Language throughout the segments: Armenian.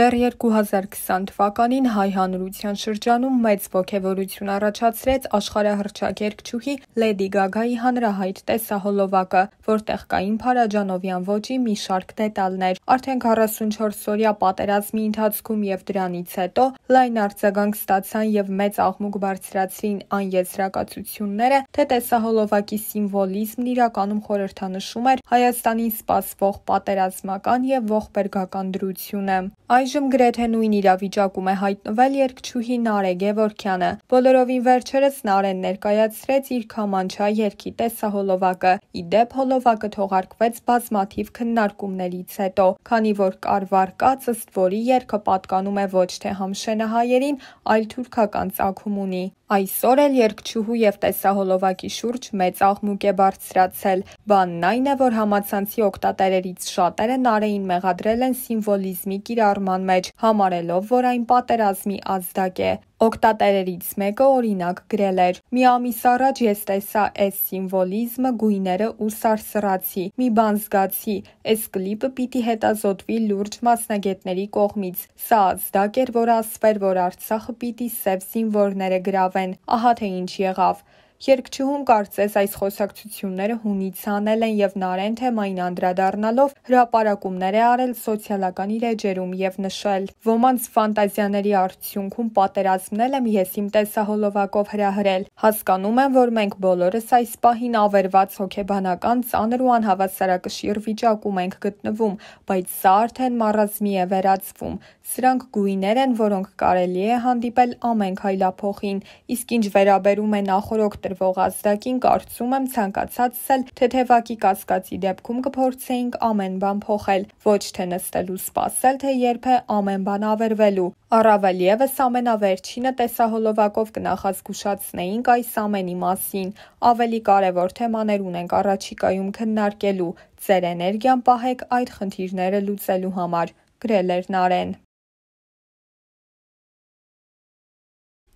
Դեռ 2020 թվականին հայ հանրության շրջանում մեծ ողջավորություն առաջացրեց աշխարհահռչակերտչուհի Լեդի Գագայի հանրահայտ տեսահոլովակը, որտեղ կային Փարաջանովյան ոճի մի շարք դետալներ։ Արդեն 44-օրյա պատերազմի ընթացքում եւ դրանից հետո լայն արձագանք ստացան եւ մեծ աղմուկ բարձրացրին այն եզրակացությունները, թե տեսահոլովակի սիմվոլիզմն իրականում խորհրդանշում էր Հայաստանին սպասվող պատերազմական եւ ողբերգական դրությունը։ Այ Այժմ գրեթե նույն իրավիճակում է հայտնվել երգչուհի Նարե Գևորքյանը։ Բոլորովին վերջերս Նարեն ներկայացրեց իր Քամանչա երգի տեսահոլովակը։ Ի դեպ հոլովակը թողարկվեց բազմաթիվ քննարկումներից հետո, քանի որ կարվար կաց ըստ որի երգը պատկանում է ոչ թե համշենահայերին, այլ թուրքական ցակում ունի։ Այսօր էլ երգչուհու եւ տեսահոլովակի շուրջ մեծ աղմուկ է բարձրացել։ Բանն այն է, որ համացանցի օկտատերերից շատերը Նարեին մեղադրել են սիմվոլիզմի կիրառմամբ պատերազմման մեջ, համարելով, որ այն պատերազմի ազդակ է։ Օկտատերերից մեկը օրինակ գրել էր. «Մի ամիս առաջ ես տեսա այս սիմվոլիզմը, գույները ու սարսռացի։ Մի բան զգացի. այս կլիպը պիտի հետազոտվի լուրջ մասնագետների կողմից։ Սա ազդակ էր, որ ասվեր, որ Արցախը պիտի սև զինվորները գրավեն»։ Ահա թե ինչ եղավ։ Երգչուհուն կարծես այս խոսակցությունները հունից անել են եւ նարեն թեմային անդրադառնալով հրապարակումներ է արել սոցիալական իր էջերում եւ նշել. Ոմանց ֆանտազիաների արդյունքում պատերազմնել եմ ես իմ տեսահոլովակով հրահրել։ Հասկանում եմ, որ մենք բոլորս այս պահին ավերված հոգեբանական ծանր ու անհավասարակշիռ վիճակում ենք գտնվում, բայց սա արդեն մարազմի է վերածվում։ Սրանք գույներ են, որոնք կարելի է հանդիպել ամեն հայլափոխին, իսկ ինչ վերաբերում է նախորոք ընտրվող ազդակին կարծում եմ ցանկացածս էլ թեթևակի կասկածի դեպքում կփորձեինք ամեն բան փոխել, ոչ թե նստելու սпасել, թե երբե ամեն բան ավերվելու։ Առավել եւս ամենավերջինը տեսահոլովակով կնախազգուշացնեինք այս ամենի մասին։ Ավելի կարևոր թեմաներ ունենք առաջիկայում քննարկելու։ Ձեր էներգիան պահեք այդ խնդիրները լուծելու համար, գրել էր Նարեն։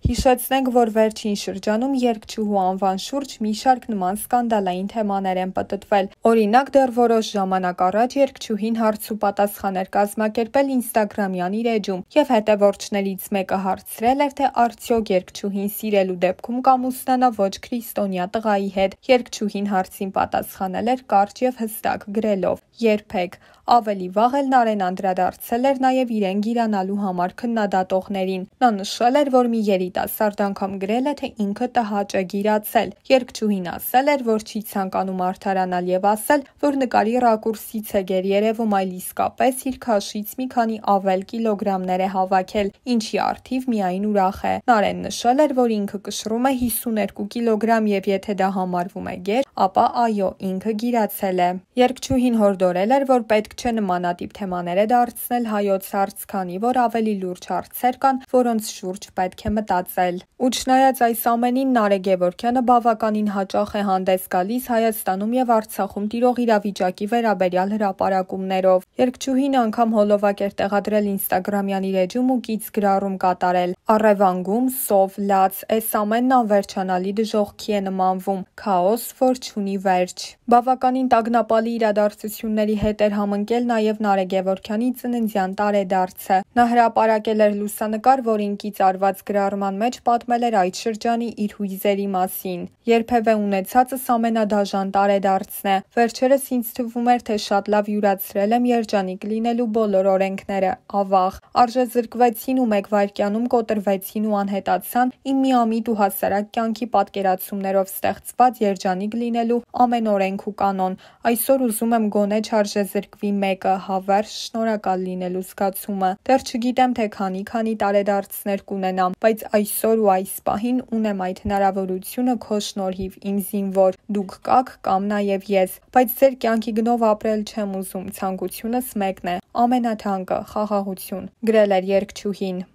Հիշեցնենք, որ վերջին շրջանում երկչուհու անվան շուրջ մի շարք նման սկանդալային թեմաներ են պատտվել։ Օրինակ, դեռ որոշ ժամանակ առաջ երկչուհին հարց ու պատասխաններ կազմակերպել Instagram-յան իր էջում, եւ հետևորդներից մեկը հարցրել էր, թե արդյոք երկչուհին սիրելու դեպքում կամ ուսնանա ոչ քրիստոնյա տղայի հետ։ Երկչուհին հարցին պատասխանել էր կարճ եւ հստակ գրելով. «Երբեք»։ Ավելի վաղ էլ Նարեն անդրադարձել էր նաեւ իրեն գիրանալու համար քննադատողներին։ Նա նշել էր, որ մի երիտասարդ երիտասարդ անգամ գրել է, թե ինքը տհաճ է գիրացել։ Երկչուհին ասել էր, որ չի ցանկանում արթարանալ եւ ասել, որ նկարի ռակուրսից է գեր երևում, այլ իսկապես իր քաշից մի քանի ավել կիլոգրամներ է հավաքել, ինչի արդիվ միայն ուրախ է։ Նարեն նշել էր, որ ինքը կշռում է 52 կիլոգրամ եւ եթե դա համարվում է գեր, ապա այո, ինքը գիրացել է։ Երկչուհին հորդորել էր, որ պետք չէ նմանատիպ թեմաները դարձնել հայոց հարց, քանի որ ավելի լուրջ հարցեր կան, որոնց շուրջ պետք է մտածել մեծացել։ Ու չնայած այս ամենին Նարե Գևորքյանը բավականին հաճախ է հանդես գալիս Հայաստանում եւ Արցախում տիրող իրավիճակի վերաբերյալ հրապարակումներով։ Երկչուհին անգամ հոլովակ էր տեղադրել Instagram-յան իր էջում ու կից գրառում կատարել. Առևանգում, սով, լաց, այս ամենն անվերջանալի դժողքի է նմանվում, քաոս, որ չունի վերջ։ Բավականին տագնապալի իրադարձությունների հետ էր համընկել նաև Նարե Գևորքյանի ծննդյան տարեդարձը։ Նա հրապարակել էր լուսանկար, որին կից արված գրառման հաղորդման մեջ պատմել էր այդ շրջանի իր հույզերի մասին։ Երբևէ ունեցածս ամենադաժան տարեդարձն է։ Վերջերս ինձ թվում էր, թե շատ լավ յուրացրել եմ երջանիկ լինելու բոլոր օրենքները։ Ավաղ, արժե զրկվեցին ու մեկ վայրկյանում կոտրվեցին ու անհետացան իմ մի ամիտ ու հասարակ կյանքի պատկերացումներով ստեղծված երջանիկ լինելու ամեն օրենք ու կանոն։ Այսօր ուզում եմ գոնե չարժե զրկվի մեկը հավերժ շնորհակալ լինելու զգացումը։ Դեռ չգիտեմ թե քանի քանի տարեդարձներ կունենամ, բայց այսօր ու այս պահին ունեմ այդ հնարավորությունը քո շնորհիվ իմ զինվոր դուք կաք կամ նաև ես բայց ձեր կյանքի գնով ապրել չեմ ուզում ցանկությունս մեկն է ամենաթանկը խաղաղություն գրել էր երգչուհին